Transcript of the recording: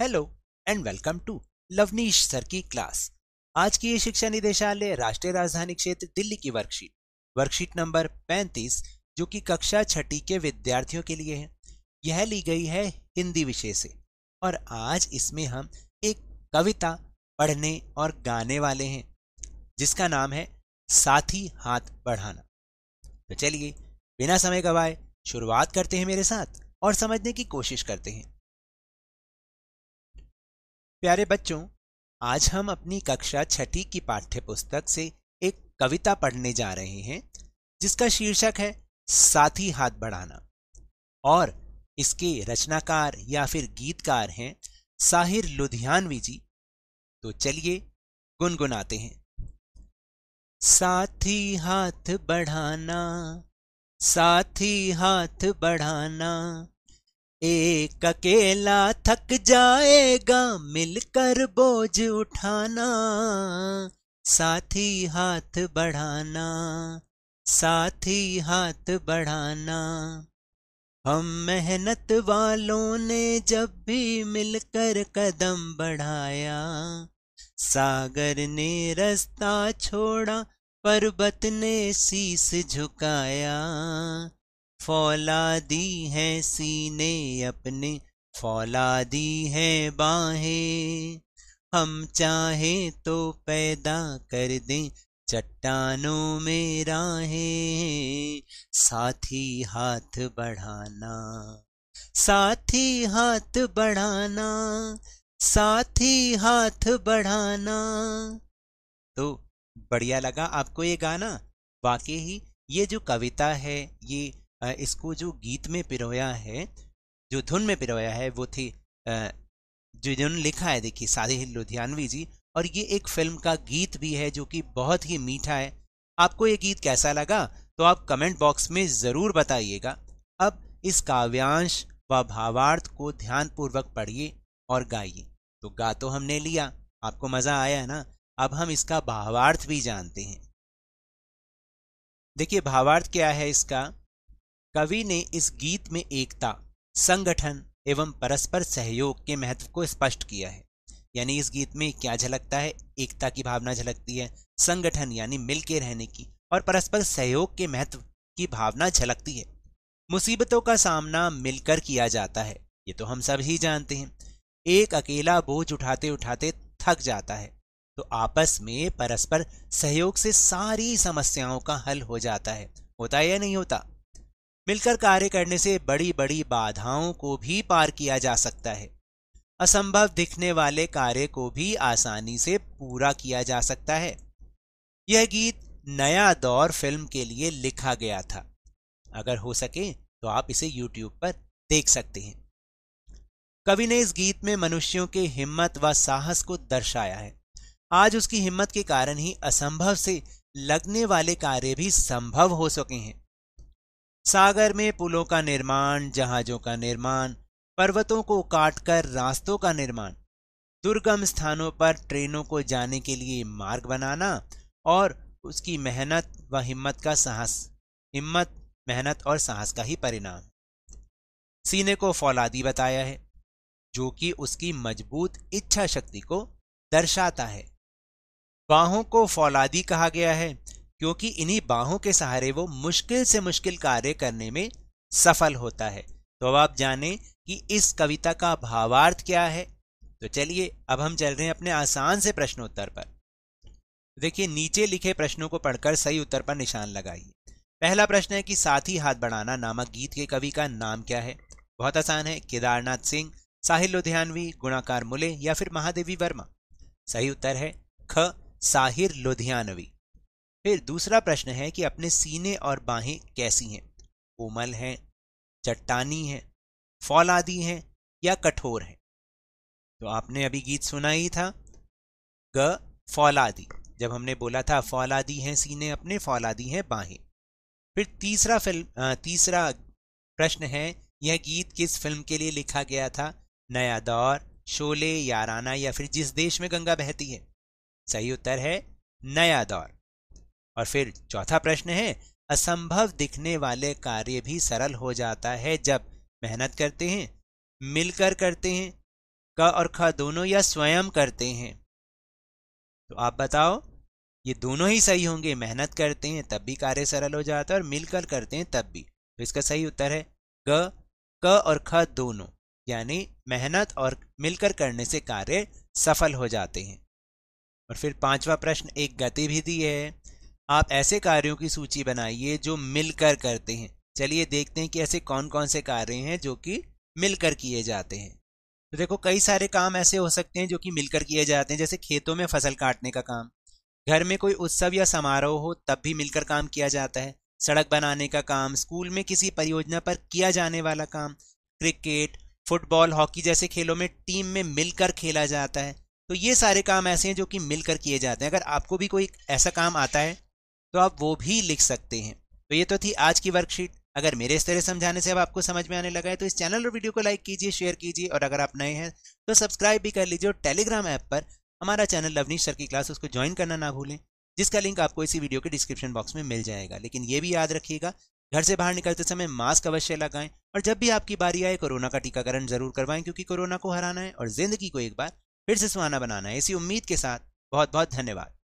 hello and welcome to Lavneesh sir की class आज की ये शिक्षा निदेशालय राष्ट्रीय राजधानी क्षेत्र दिल्ली की वर्कशीट वर्कशीट नंबर 35 जो कि कक्षा छठी के विद्यार्थियों के लिए है यह ली गई है हिंदी विषय से और आज इसमें हम एक कविता पढ़ने और गाने वाले हैं जिसका नाम है साथी हाथ बढ़ाना तो चलिए बिना समय गवाए शुरुआत करते हैं मेरे साथ और समझने की कोशिश करते हैं प्यारे बच्चों आज हम अपनी कक्षा छठी की पाठ्य पुस्तक से एक कविता पढ़ने जा रहे हैं जिसका शीर्षक है साथी हाथ बढ़ाना और इसके रचनाकार या फिर गीतकार हैं साहिर लुधियानवी जी तो चलिए गुनगुनाते हैं साथी हाथ बढ़ाना साथी हाथ बढ़ाना एक अकेला थक जाएगा मिलकर बोझ उठाना साथी हाथ बढ़ाना साथी हाथ बढ़ाना हम मेहनत वालों ने जब भी मिलकर कदम बढ़ाया सागर ने रास्ता छोड़ा पर्वत ने शीस झुकाया फौला दी है सीने अपने फौला दी है बाहें हम चाहे तो पैदा कर दें चट्टानों में राहें साथी हाथ बढ़ाना साथी हाथ बढ़ाना साथी हाथ बढ़ाना तो बढ़िया लगा आपको ये गाना वाकई ही ये जो कविता है ये इसको जो गीत में पिरोया है जो धुन में पिरोया है वो थी जो जिन्होंने लिखा है देखिए साधे लुधियानवी जी और ये एक फिल्म का गीत भी है जो कि बहुत ही मीठा है आपको ये गीत कैसा लगा तो आप कमेंट बॉक्स में ज़रूर बताइएगा अब इस काव्यांश व भावार्थ को ध्यानपूर्वक पढ़िए और गाइए तो गा तो हमने लिया आपको मज़ा आया ना अब हम इसका भावार्थ भी जानते हैं देखिए भावार्थ क्या है इसका कवि ने इस गीत में एकता संगठन एवं परस्पर सहयोग के महत्व को स्पष्ट किया है यानी इस गीत में क्या झलकता है एकता की भावना झलकती है संगठन यानी मिल के रहने की और परस्पर सहयोग के महत्व की भावना झलकती है मुसीबतों का सामना मिलकर किया जाता है ये तो हम सब ही जानते हैं एक अकेला बोझ उठाते उठाते थक जाता है तो आपस में परस्पर सहयोग से सारी समस्याओं का हल हो जाता है होता है या नहीं होता मिलकर कार्य करने से बड़ी बड़ी बाधाओं को भी पार किया जा सकता है असंभव दिखने वाले कार्य को भी आसानी से पूरा किया जा सकता है यह गीत नया दौर फिल्म के लिए लिखा गया था अगर हो सके तो आप इसे YouTube पर देख सकते हैं कवि ने इस गीत में मनुष्यों के हिम्मत व साहस को दर्शाया है आज उसकी हिम्मत के कारण ही असंभव से लगने वाले कार्य भी संभव हो सके हैं सागर में पुलों का निर्माण जहाजों का निर्माण पर्वतों को काटकर रास्तों का निर्माण दुर्गम स्थानों पर ट्रेनों को जाने के लिए मार्ग बनाना और उसकी मेहनत व हिम्मत का साहस हिम्मत मेहनत और साहस का ही परिणाम सीने को फौलादी बताया है जो कि उसकी मजबूत इच्छा शक्ति को दर्शाता है बाहों को फौलादी कहा गया है क्योंकि इन्हीं बाहों के सहारे वो मुश्किल से मुश्किल कार्य करने में सफल होता है तो अब आप जानें कि इस कविता का भावार्थ क्या है तो चलिए अब हम चल रहे हैं अपने आसान से प्रश्नोत्तर पर देखिए नीचे लिखे प्रश्नों को पढ़कर सही उत्तर पर निशान लगाइए पहला प्रश्न है कि साथी हाथ बढ़ाना नामक गीत के कवि का नाम क्या है बहुत आसान है केदारनाथ सिंह साहिल लुधियानवी गुणाकार मुले या फिर महादेवी वर्मा सही उत्तर है ख साहिर लुधियानवी फिर दूसरा प्रश्न है कि अपने सीने और बाहें कैसी हैं कोमल हैं चट्टानी हैं फौलादी हैं या कठोर हैं तो आपने अभी गीत सुना ही था ग फौलादी जब हमने बोला था फौलादी हैं सीने अपने फौलादी हैं बाहें फिर तीसरा फिल्म तीसरा प्रश्न है यह गीत किस फिल्म के लिए लिखा गया था नया दौर शोले याराना या फिर जिस देश में गंगा बहती है सही उत्तर है नया दौर और फिर चौथा प्रश्न है असंभव दिखने वाले कार्य भी सरल हो जाता है जब मेहनत करते हैं मिलकर करते हैं क और ख दोनों या स्वयं करते हैं तो आप बताओ ये दोनों ही सही होंगे मेहनत करते हैं तब भी कार्य सरल हो जाता है और मिलकर करते हैं तब भी तो इसका सही उत्तर है ग क और ख दोनों यानी मेहनत और मिलकर करने से कार्य सफल हो जाते हैं और फिर पांचवा प्रश्न एक गतिविधि है आप ऐसे कार्यों की सूची बनाइए जो मिलकर करते हैं चलिए देखते हैं कि ऐसे कौन कौन से कार्य हैं जो कि मिलकर किए जाते हैं तो देखो कई सारे काम ऐसे हो सकते हैं जो कि मिलकर किए जाते हैं जैसे खेतों में फसल काटने का काम घर में कोई उत्सव या समारोह हो तब भी मिलकर काम किया जाता है सड़क बनाने का काम स्कूल में किसी परियोजना पर किया जाने वाला काम क्रिकेट फुटबॉल हॉकी जैसे खेलों में टीम में मिलकर खेला जाता है तो ये सारे काम ऐसे हैं जो कि मिलकर किए जाते हैं अगर आपको भी कोई ऐसा काम आता है तो आप वो भी लिख सकते हैं तो ये तो थी आज की वर्कशीट अगर मेरे इस तरह समझाने से अब आपको समझ में आने लगा है तो इस चैनल और वीडियो को लाइक कीजिए शेयर कीजिए और अगर आप नए हैं तो सब्सक्राइब भी कर लीजिए और टेलीग्राम ऐप पर हमारा चैनल लवनीश सर की क्लास उसको ज्वाइन करना ना भूलें जिसका लिंक आपको इसी वीडियो के डिस्क्रिप्शन बॉक्स में मिल जाएगा लेकिन ये भी याद रखिएगा घर से बाहर निकलते समय मास्क अवश्य लगाएं और जब भी आपकी बारी आए कोरोना का टीकाकरण जरूर करवाएं क्योंकि कोरोना को हराना है और जिंदगी को एक बार फिर से सुहाना बनाना है इसी उम्मीद के साथ बहुत बहुत धन्यवाद